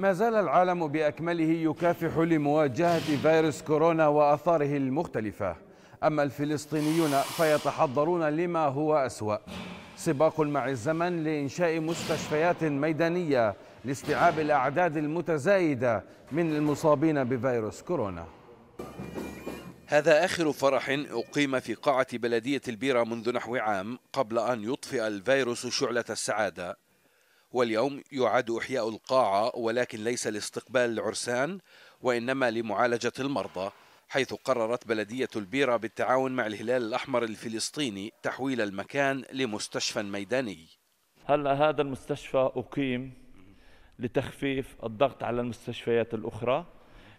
ما زال العالم بأكمله يكافح لمواجهة فيروس كورونا وأثاره المختلفة أما الفلسطينيون فيتحضرون لما هو أسوأ سباق مع الزمن لإنشاء مستشفيات ميدانية لاستيعاب الأعداد المتزايدة من المصابين بفيروس كورونا هذا آخر فرح أقيم في قاعة بلدية البيرة منذ نحو عام قبل أن يطفئ الفيروس شعلة السعادة واليوم يعاد إحياء القاعة ولكن ليس لاستقبال العرسان وإنما لمعالجة المرضى حيث قررت بلدية البيرة بالتعاون مع الهلال الأحمر الفلسطيني تحويل المكان لمستشفى ميداني هلا هذا المستشفى أقيم لتخفيف الضغط على المستشفيات الأخرى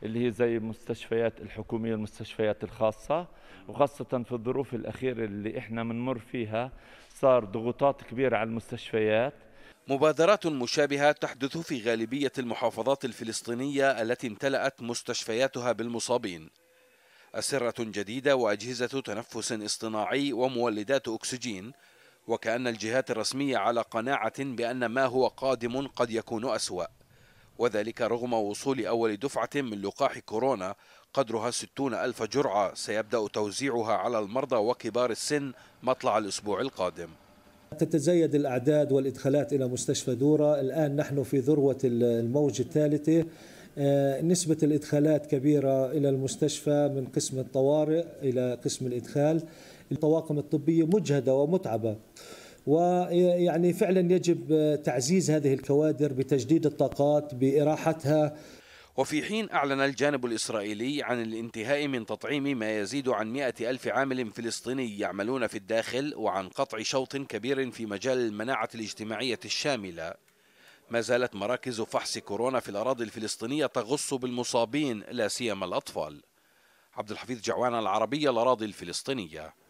اللي هي زي المستشفيات الحكومية والمستشفيات الخاصة وخاصة في الظروف الأخيرة اللي إحنا بنمر فيها صار ضغوطات كبيرة على المستشفيات مبادرات مشابهة تحدث في غالبية المحافظات الفلسطينية التي امتلأت مستشفياتها بالمصابين. أسرة جديدة وأجهزة تنفس اصطناعي ومولدات أكسجين، وكأن الجهات الرسمية على قناعة بأن ما هو قادم قد يكون أسوأ. وذلك رغم وصول أول دفعة من لقاح كورونا قدرها 60 ألف جرعة سيبدأ توزيعها على المرضى وكبار السن مطلع الأسبوع القادم تتزايد الأعداد والإدخالات إلى مستشفى دورة الآن نحن في ذروة الموجة الثالثة آه، نسبة الإدخالات كبيرة إلى المستشفى من قسم الطوارئ إلى قسم الإدخال الطواقم الطبية مجهدة ومتعبة ويعني فعلا يجب تعزيز هذه الكوادر بتجديد الطاقات بإراحتها وفي حين أعلن الجانب الإسرائيلي عن الانتهاء من تطعيم ما يزيد عن مئة ألف عامل فلسطيني يعملون في الداخل وعن قطع شوط كبير في مجال المناعة الاجتماعية الشاملة ما زالت مراكز فحص كورونا في الأراضي الفلسطينية تغص بالمصابين لا سيما الأطفال عبد الحفيظ جعوان العربية الأراضي الفلسطينية